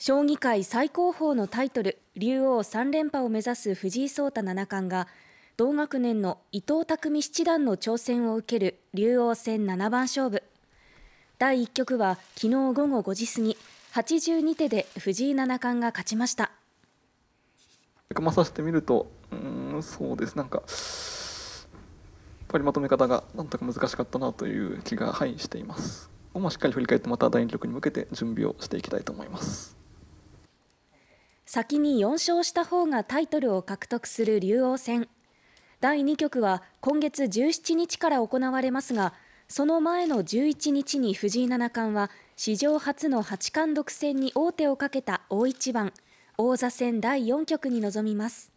将棋界最高峰のタイトル、竜王3連覇を目指す藤井聡太七冠が、同学年の伊藤匠七段の挑戦を受ける竜王戦七番勝負。第1局は昨日午後5時過ぎ、82手で藤井七冠が勝ちました。組まさしてみると、うん、そうです、なんか、やっぱりまとめ方がなんとか難しかったなという気が、はい、しています。まあ、しっかり振り返って、また第2局に向けて準備をしていきたいと思います。先に4勝した方がタイトルを獲得する竜王戦。第2局は今月17日から行われますが、その前の11日に藤井七冠は史上初の八冠独占に王手をかけた大一番、王座戦第4局に臨みます。